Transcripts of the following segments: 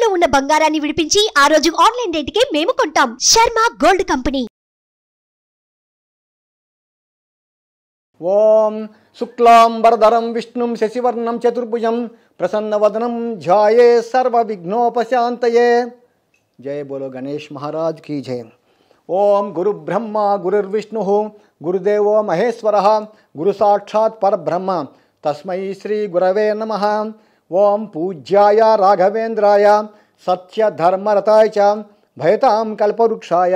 బ్యాంకులో ఉన్న బంగారాన్ని విడిపించి ఆ రోజు ఆన్లైన్ రేటుకే మేము కొంటాం శర్మ గోల్డ్ కంపెనీ ఓం శుక్లాం శుక్లాంబరధరం విష్ణు శశివర్ణం చతుర్భుజం ప్రసన్నవదనం ధ్యాయే సర్వ విఘ్నోపశాంతయే జయ బోలో గణేష్ మహారాజ్ కీ జయ ఓం గురు బ్రహ్మ గురుర్విష్ణు గురుదేవో మహేశ్వర గురు సాక్షాత్ పరబ్రహ్మ తస్మై శ్రీ గురవే నమ ओम पूज्याय राघवेन्द्राय सत्यधर्मरताय च भयतां कल्पवृक्षाय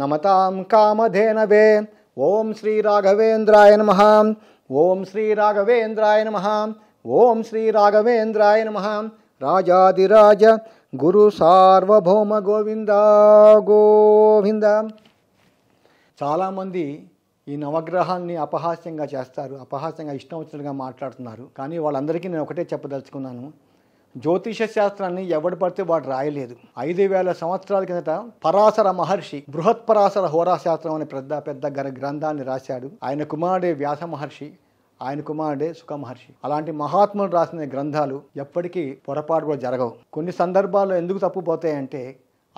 नमतां कामधेनवे ओम श्री राघवेन्द्राय नमः ओम श्री राघवेन्द्राय नमः ओम श्री राघवेन्द्राय नमः राजाधिराज गुरु सार्वभौम गोविंद गोविंद मंदी ఈ నవగ్రహాల్ని అపహాస్యంగా చేస్తారు అపహాస్యంగా ఇష్టం వచ్చినట్టుగా మాట్లాడుతున్నారు కానీ వాళ్ళందరికీ నేను ఒకటే చెప్పదలుచుకున్నాను జ్యోతిష శాస్త్రాన్ని ఎవడు పడితే వాడు రాయలేదు ఐదు వేల సంవత్సరాల కిందట పరాశర మహర్షి బృహత్ పరాశర హోరాశాస్త్రం అనే పెద్ద పెద్ద గర గ్రంథాన్ని రాశాడు ఆయన కుమారుడే వ్యాస మహర్షి ఆయన కుమారుడే సుఖ మహర్షి అలాంటి మహాత్ములు రాసిన గ్రంథాలు ఎప్పటికీ పొరపాటు కూడా జరగవు కొన్ని సందర్భాల్లో ఎందుకు తప్పుపోతాయంటే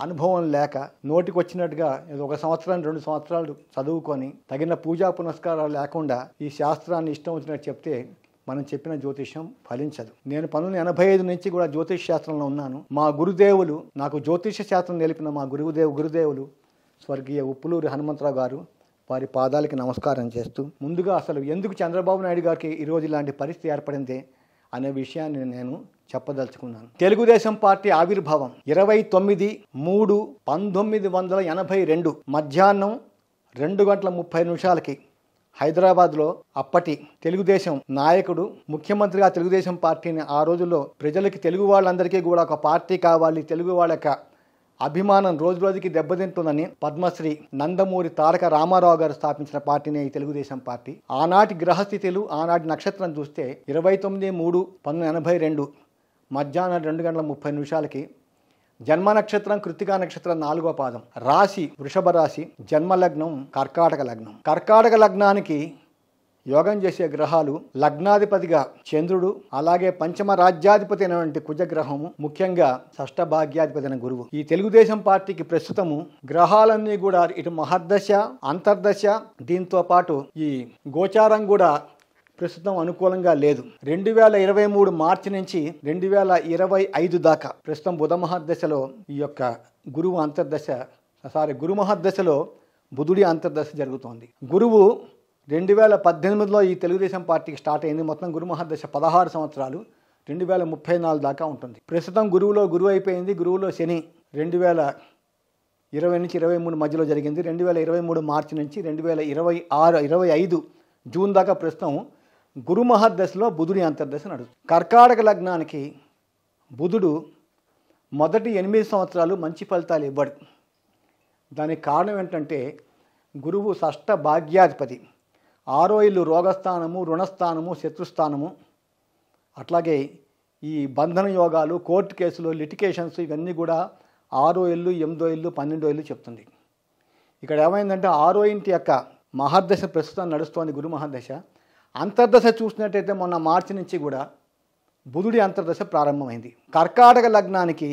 అనుభవం లేక నోటికి వచ్చినట్టుగా ఏదో ఒక సంవత్సరం రెండు సంవత్సరాలు చదువుకొని తగిన పూజా పునస్కారాలు లేకుండా ఈ శాస్త్రాన్ని ఇష్టం వచ్చినట్టు చెప్తే మనం చెప్పిన జ్యోతిష్యం ఫలించదు నేను పంతొమ్మిది ఎనభై ఐదు నుంచి కూడా జ్యోతిష్ శాస్త్రంలో ఉన్నాను మా గురుదేవులు నాకు జ్యోతిష శాస్త్రం నేర్పిన మా గురుదేవు గురుదేవులు స్వర్గీయ ఉప్పులూరి హనుమంతరావు గారు వారి పాదాలకి నమస్కారం చేస్తూ ముందుగా అసలు ఎందుకు చంద్రబాబు నాయుడు గారికి ఈరోజు ఇలాంటి పరిస్థితి ఏర్పడింది అనే విషయాన్ని నేను చెప్పదలుచుకున్నాను తెలుగుదేశం పార్టీ ఆవిర్భావం ఇరవై తొమ్మిది మూడు పంతొమ్మిది వందల ఎనభై రెండు మధ్యాహ్నం రెండు గంటల ముప్పై నిమిషాలకి హైదరాబాద్లో అప్పటి తెలుగుదేశం నాయకుడు ముఖ్యమంత్రిగా తెలుగుదేశం పార్టీని ఆ రోజుల్లో ప్రజలకి తెలుగు వాళ్ళందరికీ కూడా ఒక పార్టీ కావాలి తెలుగు వాళ్ళ యొక్క అభిమానం రోజు రోజుకి దెబ్బతింటుందని పద్మశ్రీ నందమూరి తారక రామారావు గారు స్థాపించిన పార్టీనే ఈ తెలుగుదేశం పార్టీ ఆనాటి గ్రహస్థితిలు ఆనాటి నక్షత్రం చూస్తే ఇరవై తొమ్మిది మూడు పంతొమ్మిది ఎనభై రెండు మధ్యాహ్నం రెండు గంటల ముప్పై నిమిషాలకి జన్మ నక్షత్రం కృతికా నక్షత్రం నాలుగో పాదం రాశి వృషభ రాశి జన్మ లగ్నం కర్కాటక లగ్నం కర్కాటక లగ్నానికి యోగం చేసే గ్రహాలు లగ్నాధిపతిగా చంద్రుడు అలాగే పంచమ రాజ్యాధిపతి అయినటువంటి కుజగ్రహము ముఖ్యంగా షష్ట భాగ్యాధిపతి అయిన గురువు ఈ తెలుగుదేశం పార్టీకి ప్రస్తుతము గ్రహాలన్నీ కూడా ఇటు మహర్దశ అంతర్దశ దీంతో పాటు ఈ గోచారం కూడా ప్రస్తుతం అనుకూలంగా లేదు రెండు వేల ఇరవై మూడు మార్చి నుంచి రెండు వేల ఇరవై ఐదు దాకా ప్రస్తుతం బుధ మహర్దశలో ఈ యొక్క గురువు అంతర్దశ సారీ గురు మహర్దశలో బుధుడి అంతర్దశ జరుగుతోంది గురువు రెండు వేల పద్దెనిమిదిలో ఈ తెలుగుదేశం పార్టీకి స్టార్ట్ అయింది మొత్తం గురుమహాదశ పదహారు సంవత్సరాలు రెండు వేల ముప్పై నాలుగు దాకా ఉంటుంది ప్రస్తుతం గురువులో గురువు అయిపోయింది గురువులో శని రెండు వేల ఇరవై నుంచి ఇరవై మూడు మధ్యలో జరిగింది రెండు వేల ఇరవై మూడు మార్చి నుంచి రెండు వేల ఇరవై ఆరు ఇరవై ఐదు జూన్ దాకా ప్రస్తుతం గురుమహర్దశలో బుధుడి అంతర్దశ నడుస్తుంది కర్కాటక లగ్నానికి బుధుడు మొదటి ఎనిమిది సంవత్సరాలు మంచి ఫలితాలు ఇవ్వడు దానికి కారణం ఏంటంటే గురువు షష్ట భాగ్యాధిపతి ఆరో ఇల్లు రోగస్థానము రుణస్థానము శత్రుస్థానము అట్లాగే ఈ బంధన యోగాలు కోర్టు కేసులు లిటికేషన్స్ ఇవన్నీ కూడా ఆరో ఇల్లు ఎనిమిదో ఇల్లు పన్నెండో ఇల్లు చెప్తుంది ఇక్కడ ఏమైందంటే ఆరో ఇంటి యొక్క మహర్దశ ప్రస్తుతం నడుస్తోంది గురు మహర్దశ అంతర్దశ చూసినట్టయితే మొన్న మార్చి నుంచి కూడా బుధుడి అంతర్దశ ప్రారంభమైంది కర్కాటక లగ్నానికి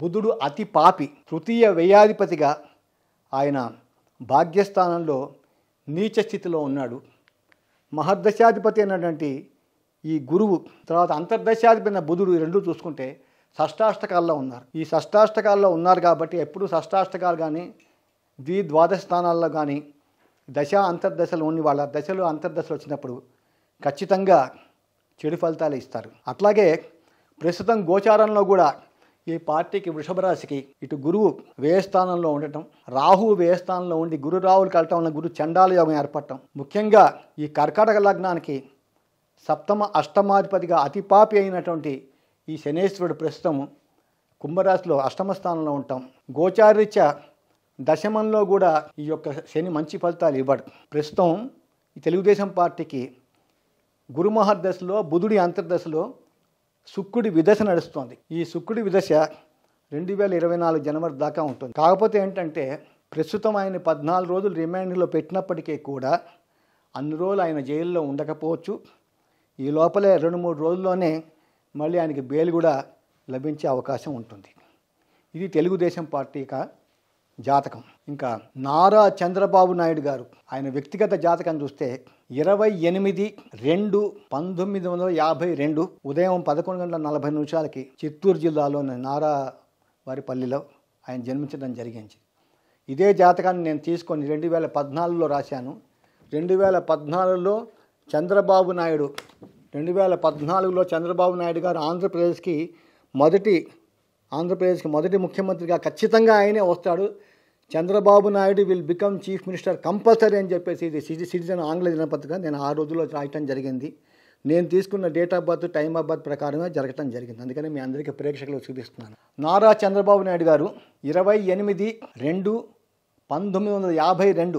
బుధుడు అతి పాపి తృతీయ వ్యయాధిపతిగా ఆయన భాగ్యస్థానంలో నీచ స్థితిలో ఉన్నాడు మహర్దశాధిపతి అయినటువంటి ఈ గురువు తర్వాత అంతర్దశాధిపతి బుధుడు రెండు చూసుకుంటే షష్టాష్టకాల్లో ఉన్నారు ఈ షష్టాష్టకాల్లో ఉన్నారు కాబట్టి ఎప్పుడు షష్టాష్టకాలు కానీ ద్వి ద్వాదశ స్థానాల్లో కానీ దశ అంతర్దశలు ఉండి వాళ్ళ దశలు అంతర్దశలు వచ్చినప్పుడు ఖచ్చితంగా చెడు ఫలితాలు ఇస్తారు అట్లాగే ప్రస్తుతం గోచారంలో కూడా ఈ పార్టీకి వృషభరాశికి ఇటు గురువు వ్యయస్థానంలో ఉండటం రాహు వ్యయస్థానంలో ఉండి గురు రాహులు కలటం వల్ల గురు చండాల యోగం ఏర్పడటం ముఖ్యంగా ఈ కర్కాటక లగ్నానికి సప్తమ అష్టమాధిపతిగా అతిపాపి అయినటువంటి ఈ శనేశ్వరుడు ప్రస్తుతం కుంభరాశిలో అష్టమ స్థానంలో ఉంటాం గోచారీత్యా దశమంలో కూడా ఈ యొక్క శని మంచి ఫలితాలు ఇవ్వడు ప్రస్తుతం ఈ తెలుగుదేశం పార్టీకి గురుమహర్దశలో బుధుడి అంతర్దశలో శుక్రుడి విదశ నడుస్తోంది ఈ శుక్రుడి విదశ రెండు వేల ఇరవై నాలుగు జనవరి దాకా ఉంటుంది కాకపోతే ఏంటంటే ప్రస్తుతం ఆయన పద్నాలుగు రోజులు రిమాండ్లో పెట్టినప్పటికీ కూడా అన్ని రోజులు ఆయన జైల్లో ఉండకపోవచ్చు ఈ లోపలే రెండు మూడు రోజుల్లోనే మళ్ళీ ఆయనకి బెయిల్ కూడా లభించే అవకాశం ఉంటుంది ఇది తెలుగుదేశం పార్టీ జాతకం ఇంకా నారా చంద్రబాబు నాయుడు గారు ఆయన వ్యక్తిగత జాతకం చూస్తే ఇరవై ఎనిమిది రెండు పంతొమ్మిది వందల యాభై రెండు ఉదయం పదకొండు గంటల నలభై నిమిషాలకి చిత్తూరు జిల్లాలోని నారా వారిపల్లిలో ఆయన జన్మించడం జరిగింది ఇదే జాతకాన్ని నేను తీసుకొని రెండు వేల పద్నాలుగులో రాశాను రెండు వేల పద్నాలుగులో చంద్రబాబు నాయుడు రెండు వేల పద్నాలుగులో చంద్రబాబు నాయుడు గారు ఆంధ్రప్రదేశ్కి మొదటి ఆంధ్రప్రదేశ్కి మొదటి ముఖ్యమంత్రిగా ఖచ్చితంగా ఆయనే వస్తాడు Chandrababu Naidu will become chief minister compulsory అని చెప్పేసి ఇది సిటిజన్ ఆంగ్ల దినపత్రిక నేను ఆ రోజుల్లో రాయటం జరిగింది నేను తీసుకున్న date of birth time of birth ప్రకారమే జరగటం జరిగింది అందుకని మీ అందరికీ ప్రేక్షకులు చూపిస్తున్నాను నారా చంద్రబాబు నాయుడు గారు ఇరవై ఎనిమిది రెండు పంతొమ్మిది వందల యాభై రెండు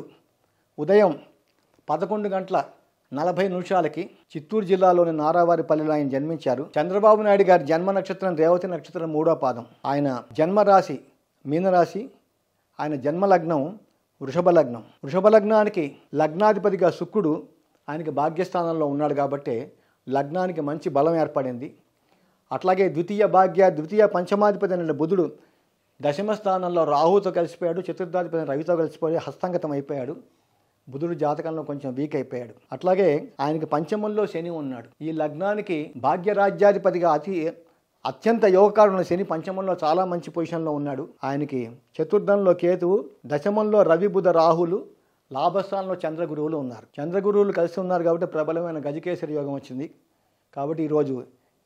ఉదయం పదకొండు గంటల నలభై నిమిషాలకి చిత్తూరు జిల్లాలోని నారావారిపల్లిలో ఆయన జన్మించారు చంద్రబాబు నాయుడు గారి జన్మ నక్షత్రం రేవతి నక్షత్రం మూడో పాదం ఆయన జన్మరాశి మీనరాశి ఆయన జన్మలగ్నం వృషభ లగ్నం వృషభ లగ్నానికి లగ్నాధిపతిగా శుక్రుడు ఆయనకి భాగ్యస్థానంలో ఉన్నాడు కాబట్టి లగ్నానికి మంచి బలం ఏర్పడింది అట్లాగే ద్వితీయ భాగ్య ద్వితీయ పంచమాధిపతి అనే బుధుడు దశమ స్థానంలో రాహుతో కలిసిపోయాడు చతుర్థాధిపతి రవితో కలిసిపోయి హస్తంగతం అయిపోయాడు బుధుడు జాతకంలో కొంచెం వీక్ అయిపోయాడు అట్లాగే ఆయనకి పంచమంలో శని ఉన్నాడు ఈ లగ్నానికి భాగ్యరాజ్యాధిపతిగా అతి అత్యంత యోగకారుణ శని పంచమంలో చాలా మంచి పొజిషన్లో ఉన్నాడు ఆయనకి చతుర్థంలో కేతువు దశమంలో రవి బుధ రాహులు లాభస్థానంలో చంద్రగురువులు ఉన్నారు చంద్రగురువులు కలిసి ఉన్నారు కాబట్టి ప్రబలమైన గజకేశ్వరి యోగం వచ్చింది కాబట్టి ఈరోజు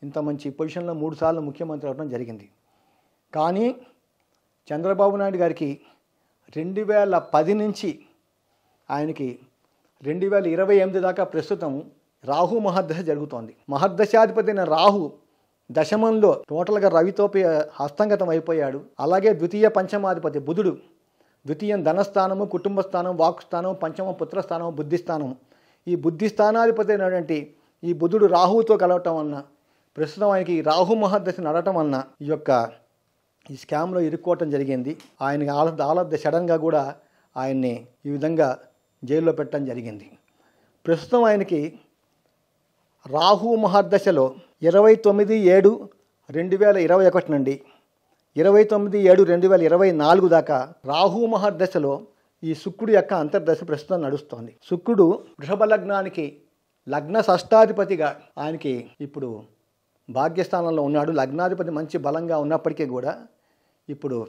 ఇంత మంచి పొజిషన్లో మూడుసార్లు ముఖ్యమంత్రి అవడం జరిగింది కానీ చంద్రబాబు నాయుడు గారికి రెండు వేల పది నుంచి ఆయనకి రెండు వేల ఇరవై ఎనిమిది దాకా ప్రస్తుతం రాహు మహర్దశ జరుగుతోంది మహర్దశాధిపతి అయిన రాహు దశమంలో టోటల్గా రవితో హస్తంగతం అయిపోయాడు అలాగే ద్వితీయ పంచమాధిపతి బుధుడు ద్వితీయం ధనస్థానము కుటుంబ స్థానం వాక్స్థానం పంచమ పుత్రస్థానం బుద్ధిస్థానం ఈ బుద్ధి స్థానాధిపతి అయినటువంటి ఈ బుధుడు రాహువుతో కలవటం వలన ప్రస్తుతం ఆయనకి రాహు మహాదశ నడటం వలన ఈ యొక్క ఈ స్కామ్లో ఇరుక్కోవటం జరిగింది ఆయనకి ఆల ఆలద్ద సడన్గా కూడా ఆయన్ని ఈ విధంగా జైల్లో పెట్టడం జరిగింది ప్రస్తుతం ఆయనకి రాహు మహాదశలో ఇరవై తొమ్మిది ఏడు రెండు వేల ఇరవై ఒకటి నుండి ఇరవై తొమ్మిది ఏడు రెండు వేల ఇరవై నాలుగు దాకా రాహు మహర్దశలో ఈ శుక్రుడు యొక్క అంతర్దశ ప్రస్తుతం నడుస్తోంది శుక్రుడు వృషభ లగ్నానికి లగ్న షష్టాధిపతిగా ఆయనకి ఇప్పుడు భాగ్యస్థానంలో ఉన్నాడు లగ్నాధిపతి మంచి బలంగా ఉన్నప్పటికీ కూడా ఇప్పుడు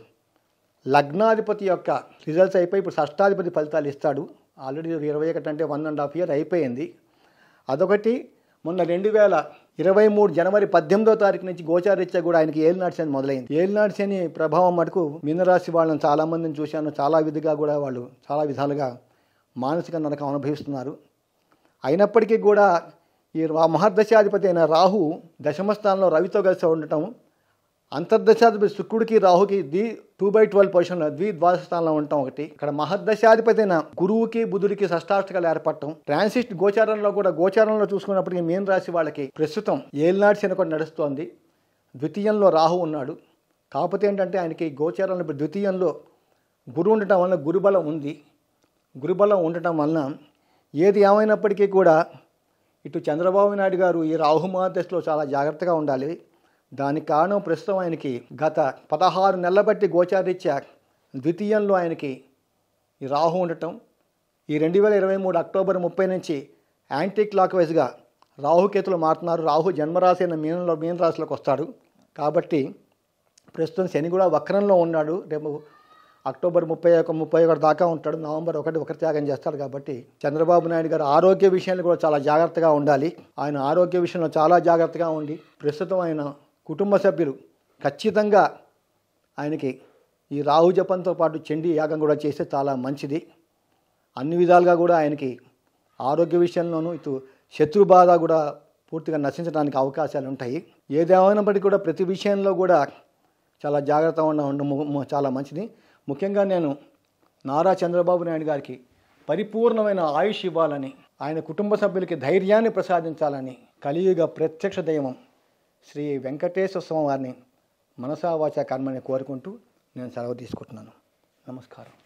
లగ్నాధిపతి యొక్క రిజల్ట్స్ అయిపోయి ఇప్పుడు షష్టాధిపతి ఫలితాలు ఇస్తాడు ఆల్రెడీ ఇరవై ఒకటి అంటే వన్ అండ్ హాఫ్ ఇయర్ అయిపోయింది అదొకటి మొన్న రెండు వేల ఇరవై మూడు జనవరి పద్దెనిమిదో తారీఖు నుంచి గోచారీత్యా కూడా ఆయనకి ఏలినాటి శని మొదలైంది ఏలినాటి శని ప్రభావం మటుకు మీనరాశి వాళ్ళని చాలా మందిని చూశాను చాలా విధిగా కూడా వాళ్ళు చాలా విధాలుగా మానసిక నరకం అనుభవిస్తున్నారు అయినప్పటికీ కూడా ఈ మహర్దశాధిపతి అయిన రాహు దశమ స్థానంలో రవితో కలిసి ఉండటం అంతర్దశాధిపతి శుక్రుడికి రాహుకి ది టూ బై ట్వెల్వ్ పొజిషన్లో ద్వి ద్వాదశస్థానంలో ఉంటాం ఒకటి ఇక్కడ మహర్దశాధిపతి అయిన గురువుకి బుధుడికి షష్టాష్టకాలు ఏర్పడటం ట్రాన్సిస్ట్ గోచారంలో కూడా గోచారంలో చూసుకున్నప్పటికీ మీన రాశి వాళ్ళకి ప్రస్తుతం ఏలినాటి శని కూడా నడుస్తోంది ద్వితీయంలో రాహు ఉన్నాడు కాకపోతే ఏంటంటే ఆయనకి గోచారంలో ద్వితీయంలో గురువు ఉండటం వలన గురుబలం ఉంది గురుబలం ఉండటం వలన ఏది ఏమైనప్పటికీ కూడా ఇటు చంద్రబాబు నాయుడు గారు ఈ రాహు రాహుమహదశలో చాలా జాగ్రత్తగా ఉండాలి దానికి కారణం ప్రస్తుతం ఆయనకి గత పదహారు నెలల బట్టి గోచారీత్యా ద్వితీయంలో ఆయనకి ఈ రాహు ఉండటం ఈ రెండు వేల ఇరవై మూడు అక్టోబర్ ముప్పై నుంచి యాంటీ క్లాక్ వైజ్గా రాహుకేతులు మారుతున్నారు రాహు జన్మరాశి అయిన మీనంలో మీనరాశిలోకి వస్తాడు కాబట్టి ప్రస్తుతం శని కూడా వక్రంలో ఉన్నాడు రేపు అక్టోబర్ ముప్పై ఒక ముప్పై ఒకటి దాకా ఉంటాడు నవంబర్ ఒకటి ఒకరి త్యాగం చేస్తాడు కాబట్టి చంద్రబాబు నాయుడు గారు ఆరోగ్య విషయంలో కూడా చాలా జాగ్రత్తగా ఉండాలి ఆయన ఆరోగ్య విషయంలో చాలా జాగ్రత్తగా ఉండి ప్రస్తుతం ఆయన కుటుంబ సభ్యులు ఖచ్చితంగా ఆయనకి ఈ రాహు జపంతో పాటు చెండి యాగం కూడా చేస్తే చాలా మంచిది అన్ని విధాలుగా కూడా ఆయనకి ఆరోగ్య విషయంలోనూ ఇటు శత్రు బాధ కూడా పూర్తిగా నశించడానికి అవకాశాలు ఉంటాయి ఏదేమైనప్పటికీ కూడా ప్రతి విషయంలో కూడా చాలా జాగ్రత్తగా ఉండడం చాలా మంచిది ముఖ్యంగా నేను నారా చంద్రబాబు నాయుడు గారికి పరిపూర్ణమైన ఆయుష్ ఇవ్వాలని ఆయన కుటుంబ సభ్యులకి ధైర్యాన్ని ప్రసాదించాలని కలియుగ ప్రత్యక్ష దైవం శ్రీ వెంకటేశ్వర స్వామి వారిని మనసావాచ కర్మని కోరుకుంటూ నేను సెలవు తీసుకుంటున్నాను నమస్కారం